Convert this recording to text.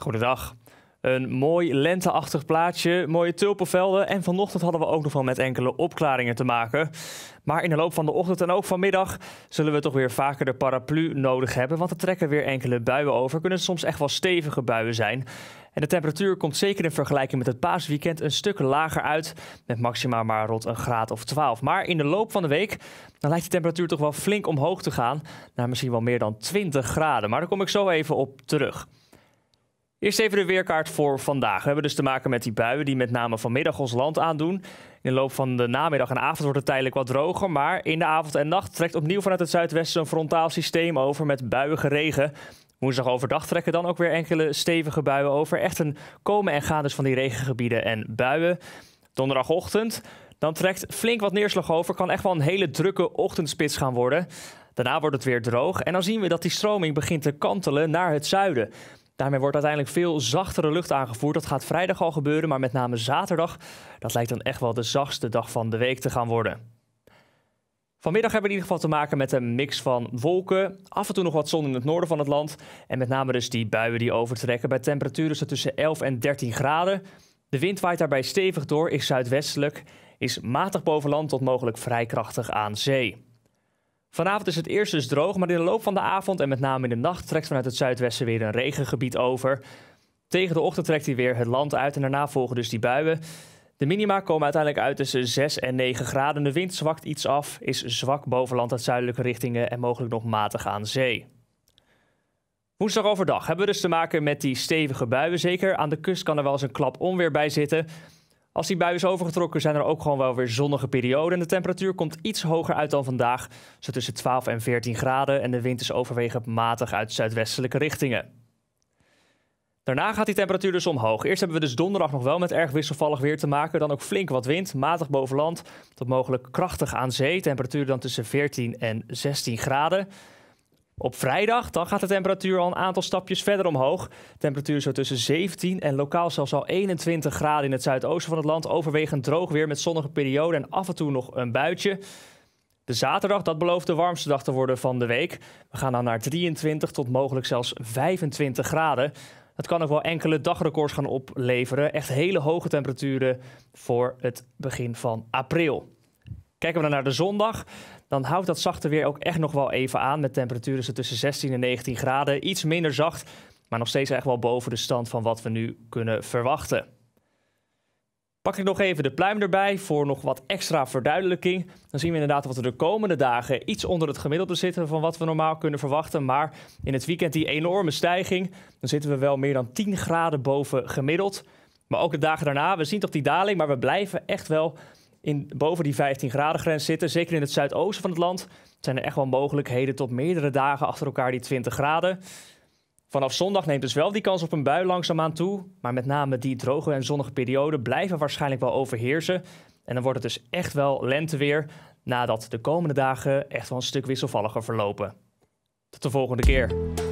Goedendag. Een mooi lenteachtig plaatje, mooie tulpenvelden en vanochtend hadden we ook nog wel met enkele opklaringen te maken. Maar in de loop van de ochtend en ook vanmiddag zullen we toch weer vaker de paraplu nodig hebben, want er trekken weer enkele buien over. Kunnen soms echt wel stevige buien zijn. En de temperatuur komt zeker in vergelijking met het paasweekend een stuk lager uit, met maxima maar rond een graad of 12. Maar in de loop van de week lijkt de temperatuur toch wel flink omhoog te gaan, naar misschien wel meer dan 20 graden. Maar daar kom ik zo even op terug. Eerst even de weerkaart voor vandaag. We hebben dus te maken met die buien die met name vanmiddag ons land aandoen. In de loop van de namiddag en avond wordt het tijdelijk wat droger. Maar in de avond en nacht trekt opnieuw vanuit het zuidwesten een frontaal systeem over met buiige regen. Woensdag overdag trekken dan ook weer enkele stevige buien over. Echt een komen en gaan dus van die regengebieden en buien. Donderdagochtend, dan trekt flink wat neerslag over. Kan echt wel een hele drukke ochtendspits gaan worden. Daarna wordt het weer droog en dan zien we dat die stroming begint te kantelen naar het zuiden. Daarmee wordt uiteindelijk veel zachtere lucht aangevoerd. Dat gaat vrijdag al gebeuren, maar met name zaterdag. Dat lijkt dan echt wel de zachtste dag van de week te gaan worden. Vanmiddag hebben we in ieder geval te maken met een mix van wolken, af en toe nog wat zon in het noorden van het land en met name dus die buien die overtrekken bij temperaturen tussen 11 en 13 graden. De wind waait daarbij stevig door, is zuidwestelijk, is matig boven land tot mogelijk vrij krachtig aan zee. Vanavond is het eerst dus droog, maar in de loop van de avond en met name in de nacht trekt vanuit het zuidwesten weer een regengebied over. Tegen de ochtend trekt hij weer het land uit en daarna volgen dus die buien. De minima komen uiteindelijk uit tussen 6 en 9 graden. De wind zwakt iets af, is zwak boven land uit zuidelijke richtingen en mogelijk nog matig aan zee. Woensdag overdag hebben we dus te maken met die stevige buien. Zeker aan de kust kan er wel eens een klap onweer bij zitten. Als die bui is overgetrokken, zijn er ook gewoon wel weer zonnige perioden. En de temperatuur komt iets hoger uit dan vandaag, zo tussen 12 en 14 graden. En de wind is overwegend matig uit zuidwestelijke richtingen. Daarna gaat die temperatuur dus omhoog. Eerst hebben we dus donderdag nog wel met erg wisselvallig weer te maken. Dan ook flink wat wind, matig boven land, tot mogelijk krachtig aan zee. Temperatuur dan tussen 14 en 16 graden. Op vrijdag dan gaat de temperatuur al een aantal stapjes verder omhoog. temperatuur zo tussen 17 en lokaal zelfs al 21 graden in het zuidoosten van het land. Overwegend droog weer met zonnige perioden en af en toe nog een buitje. De zaterdag, dat belooft de warmste dag te worden van de week. We gaan dan naar 23 tot mogelijk zelfs 25 graden. Dat kan ook wel enkele dagrecords gaan opleveren. Echt hele hoge temperaturen voor het begin van april. Kijken we dan naar de zondag, dan houdt dat zachte weer ook echt nog wel even aan. Met temperaturen tussen 16 en 19 graden. Iets minder zacht, maar nog steeds echt wel boven de stand van wat we nu kunnen verwachten. Pak ik nog even de pluim erbij voor nog wat extra verduidelijking. Dan zien we inderdaad dat we de komende dagen iets onder het gemiddelde zitten van wat we normaal kunnen verwachten. Maar in het weekend die enorme stijging, dan zitten we wel meer dan 10 graden boven gemiddeld. Maar ook de dagen daarna, we zien toch die daling, maar we blijven echt wel in, boven die 15 graden grens zitten. Zeker in het zuidoosten van het land zijn er echt wel mogelijkheden tot meerdere dagen achter elkaar die 20 graden. Vanaf zondag neemt dus wel die kans op een bui langzaamaan toe. Maar met name die droge en zonnige perioden blijven waarschijnlijk wel overheersen. En dan wordt het dus echt wel lenteweer nadat de komende dagen echt wel een stuk wisselvalliger verlopen. Tot de volgende keer.